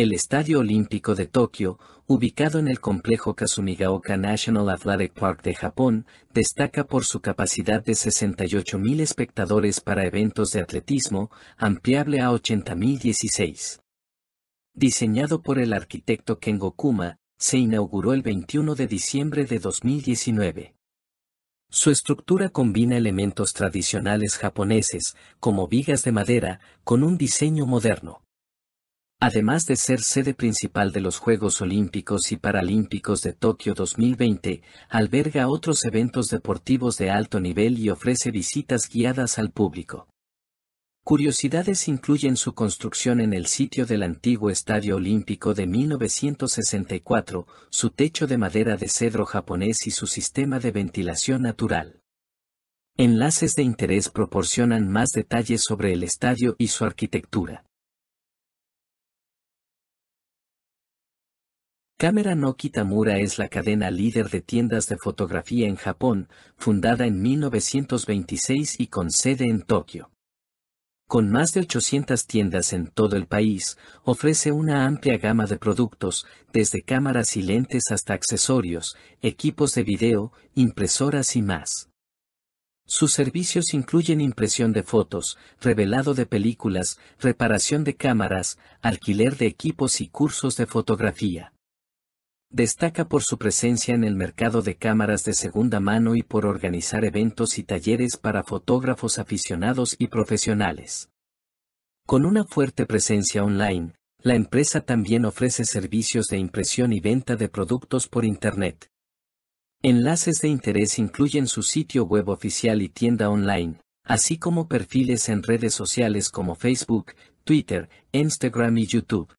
El Estadio Olímpico de Tokio, ubicado en el complejo Kazumigaoka National Athletic Park de Japón, destaca por su capacidad de 68.000 espectadores para eventos de atletismo, ampliable a 80.016. Diseñado por el arquitecto Kengo Kuma, se inauguró el 21 de diciembre de 2019. Su estructura combina elementos tradicionales japoneses, como vigas de madera, con un diseño moderno. Además de ser sede principal de los Juegos Olímpicos y Paralímpicos de Tokio 2020, alberga otros eventos deportivos de alto nivel y ofrece visitas guiadas al público. Curiosidades incluyen su construcción en el sitio del antiguo Estadio Olímpico de 1964, su techo de madera de cedro japonés y su sistema de ventilación natural. Enlaces de interés proporcionan más detalles sobre el estadio y su arquitectura. Camera no Kitamura es la cadena líder de tiendas de fotografía en Japón, fundada en 1926 y con sede en Tokio. Con más de 800 tiendas en todo el país, ofrece una amplia gama de productos, desde cámaras y lentes hasta accesorios, equipos de video, impresoras y más. Sus servicios incluyen impresión de fotos, revelado de películas, reparación de cámaras, alquiler de equipos y cursos de fotografía. Destaca por su presencia en el mercado de cámaras de segunda mano y por organizar eventos y talleres para fotógrafos aficionados y profesionales. Con una fuerte presencia online, la empresa también ofrece servicios de impresión y venta de productos por Internet. Enlaces de interés incluyen su sitio web oficial y tienda online, así como perfiles en redes sociales como Facebook, Twitter, Instagram y YouTube.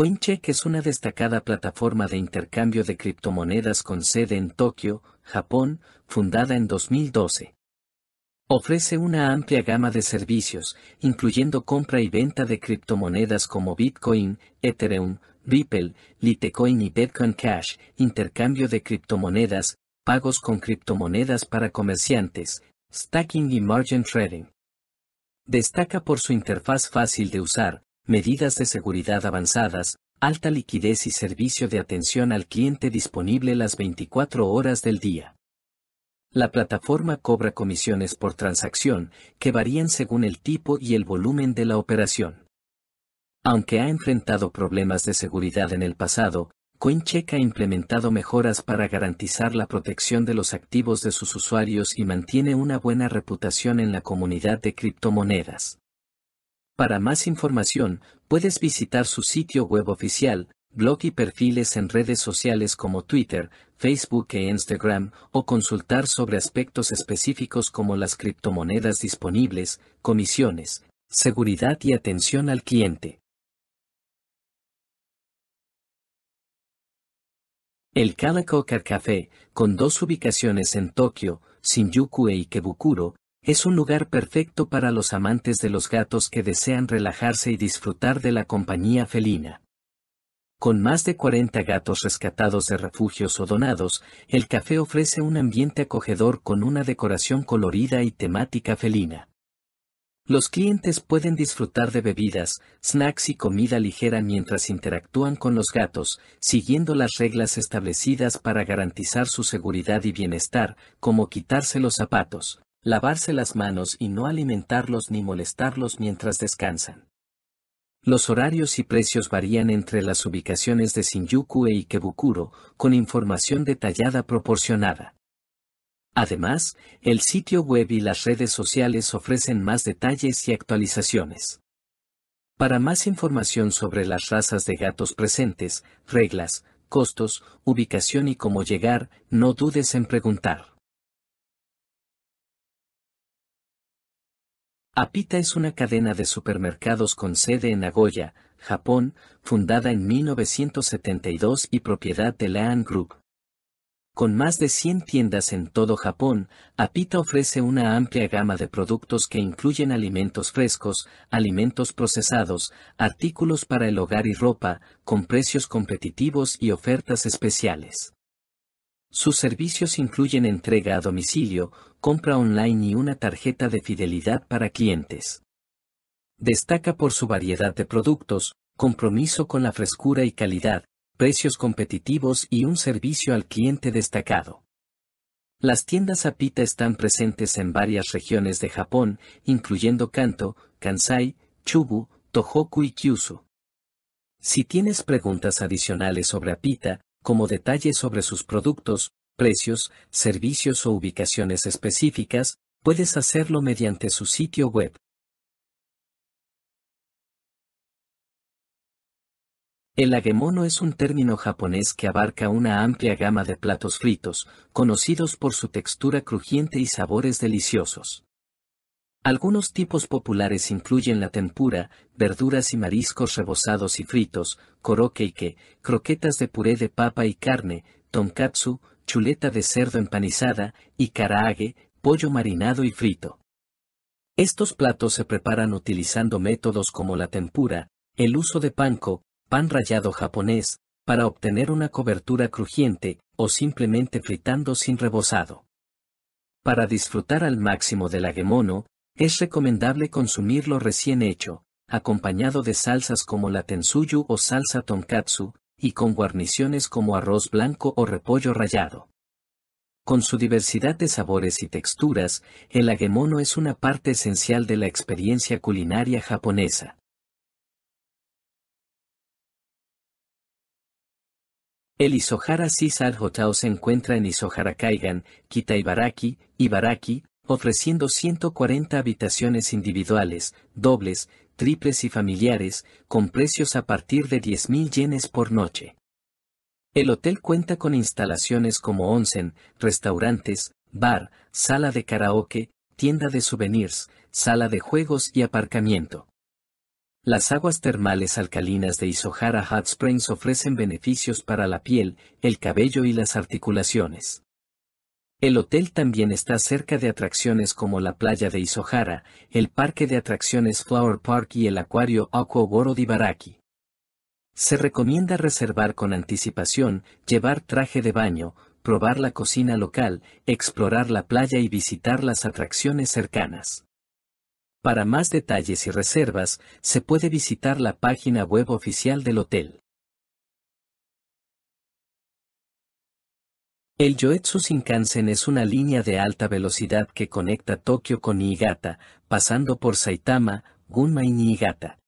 Coincheck es una destacada plataforma de intercambio de criptomonedas con sede en Tokio, Japón, fundada en 2012. Ofrece una amplia gama de servicios, incluyendo compra y venta de criptomonedas como Bitcoin, Ethereum, Ripple, Litecoin y Bitcoin Cash, intercambio de criptomonedas, pagos con criptomonedas para comerciantes, stacking y margin trading. Destaca por su interfaz fácil de usar, medidas de seguridad avanzadas, alta liquidez y servicio de atención al cliente disponible las 24 horas del día. La plataforma cobra comisiones por transacción, que varían según el tipo y el volumen de la operación. Aunque ha enfrentado problemas de seguridad en el pasado, CoinCheck ha implementado mejoras para garantizar la protección de los activos de sus usuarios y mantiene una buena reputación en la comunidad de criptomonedas. Para más información, puedes visitar su sitio web oficial, blog y perfiles en redes sociales como Twitter, Facebook e Instagram, o consultar sobre aspectos específicos como las criptomonedas disponibles, comisiones, seguridad y atención al cliente. El Calico Car Café, con dos ubicaciones en Tokio, Shinjuku e Ikebukuro, es un lugar perfecto para los amantes de los gatos que desean relajarse y disfrutar de la compañía felina. Con más de 40 gatos rescatados de refugios o donados, el café ofrece un ambiente acogedor con una decoración colorida y temática felina. Los clientes pueden disfrutar de bebidas, snacks y comida ligera mientras interactúan con los gatos, siguiendo las reglas establecidas para garantizar su seguridad y bienestar, como quitarse los zapatos, lavarse las manos y no alimentarlos ni molestarlos mientras descansan. Los horarios y precios varían entre las ubicaciones de Shinjuku e Ikebukuro, con información detallada proporcionada. Además, el sitio web y las redes sociales ofrecen más detalles y actualizaciones. Para más información sobre las razas de gatos presentes, reglas, costos, ubicación y cómo llegar, no dudes en preguntar. Apita es una cadena de supermercados con sede en Nagoya, Japón, fundada en 1972 y propiedad de Lean Group. Con más de 100 tiendas en todo Japón, Apita ofrece una amplia gama de productos que incluyen alimentos frescos, alimentos procesados, artículos para el hogar y ropa, con precios competitivos y ofertas especiales. Sus servicios incluyen entrega a domicilio, compra online y una tarjeta de fidelidad para clientes. Destaca por su variedad de productos, compromiso con la frescura y calidad, precios competitivos y un servicio al cliente destacado. Las tiendas Apita están presentes en varias regiones de Japón, incluyendo Kanto, Kansai, Chubu, Tohoku y Kyushu. Si tienes preguntas adicionales sobre Apita, como detalles sobre sus productos, precios, servicios o ubicaciones específicas, puedes hacerlo mediante su sitio web. El agemono es un término japonés que abarca una amplia gama de platos fritos, conocidos por su textura crujiente y sabores deliciosos. Algunos tipos populares incluyen la tempura, verduras y mariscos rebozados y fritos, korokeike, croquetas de puré de papa y carne, tonkatsu, chuleta de cerdo empanizada y karaage, pollo marinado y frito. Estos platos se preparan utilizando métodos como la tempura, el uso de panko, pan rallado japonés, para obtener una cobertura crujiente, o simplemente fritando sin rebozado. Para disfrutar al máximo del agemono, es recomendable consumirlo recién hecho, acompañado de salsas como la tensuyu o salsa tonkatsu, y con guarniciones como arroz blanco o repollo rallado. Con su diversidad de sabores y texturas, el agemono es una parte esencial de la experiencia culinaria japonesa. El Isohara Seaside Hotao se encuentra en Isohara Kaigan, Kitaibaraki, Ibaraki, ofreciendo 140 habitaciones individuales, dobles, triples y familiares, con precios a partir de 10.000 yenes por noche. El hotel cuenta con instalaciones como onsen, restaurantes, bar, sala de karaoke, tienda de souvenirs, sala de juegos y aparcamiento. Las aguas termales alcalinas de Isohara Hot Springs ofrecen beneficios para la piel, el cabello y las articulaciones. El hotel también está cerca de atracciones como la playa de Isohara, el parque de atracciones Flower Park y el acuario Goro de Ibaraki. Se recomienda reservar con anticipación, llevar traje de baño, probar la cocina local, explorar la playa y visitar las atracciones cercanas. Para más detalles y reservas, se puede visitar la página web oficial del hotel. El Yoetsu Shinkansen es una línea de alta velocidad que conecta Tokio con Niigata, pasando por Saitama, Gunma y Niigata.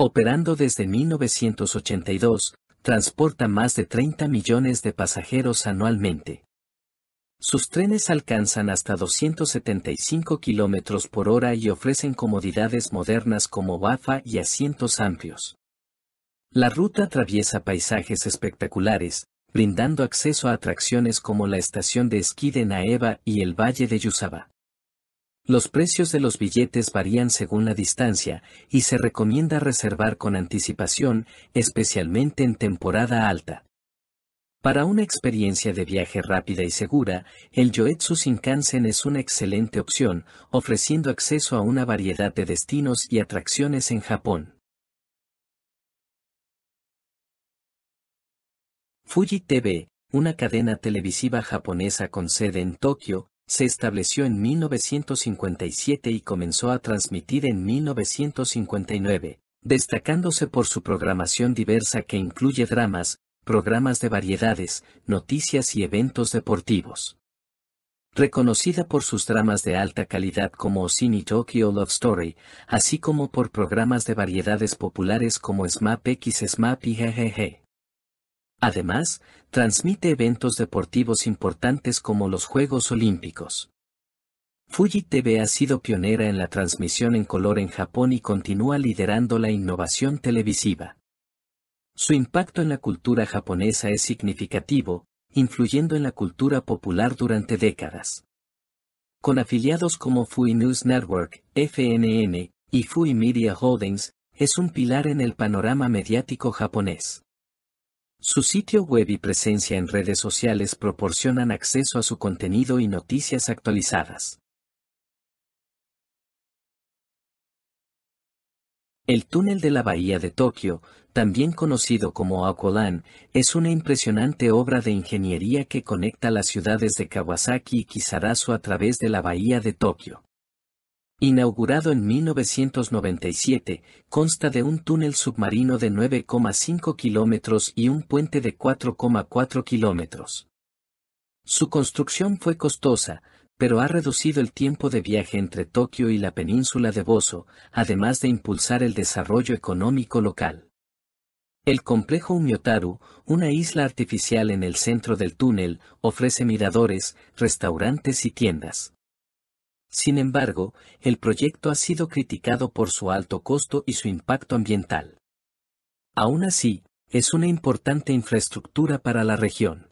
Operando desde 1982, transporta más de 30 millones de pasajeros anualmente. Sus trenes alcanzan hasta 275 km por hora y ofrecen comodidades modernas como bafa y asientos amplios. La ruta atraviesa paisajes espectaculares, brindando acceso a atracciones como la estación de esquí de Naeva y el valle de Yusaba. Los precios de los billetes varían según la distancia y se recomienda reservar con anticipación, especialmente en temporada alta. Para una experiencia de viaje rápida y segura, el Yoetsu Shinkansen es una excelente opción, ofreciendo acceso a una variedad de destinos y atracciones en Japón. Fuji TV, una cadena televisiva japonesa con sede en Tokio, se estableció en 1957 y comenzó a transmitir en 1959, destacándose por su programación diversa que incluye dramas, programas de variedades, noticias y eventos deportivos. Reconocida por sus dramas de alta calidad como Osini Tokyo Love Story, así como por programas de variedades populares como SMAP X SMAP y Además, transmite eventos deportivos importantes como los Juegos Olímpicos. Fuji TV ha sido pionera en la transmisión en color en Japón y continúa liderando la innovación televisiva. Su impacto en la cultura japonesa es significativo, influyendo en la cultura popular durante décadas. Con afiliados como Fui News Network, FNN, y Fui Media Holdings, es un pilar en el panorama mediático japonés. Su sitio web y presencia en redes sociales proporcionan acceso a su contenido y noticias actualizadas. El túnel de la Bahía de Tokio, también conocido como Aokolan, es una impresionante obra de ingeniería que conecta las ciudades de Kawasaki y Kisarazu a través de la Bahía de Tokio. Inaugurado en 1997, consta de un túnel submarino de 9,5 kilómetros y un puente de 4,4 kilómetros. Su construcción fue costosa, pero ha reducido el tiempo de viaje entre Tokio y la península de Bozo, además de impulsar el desarrollo económico local. El complejo Umiotaru, una isla artificial en el centro del túnel, ofrece miradores, restaurantes y tiendas. Sin embargo, el proyecto ha sido criticado por su alto costo y su impacto ambiental. Aún así, es una importante infraestructura para la región.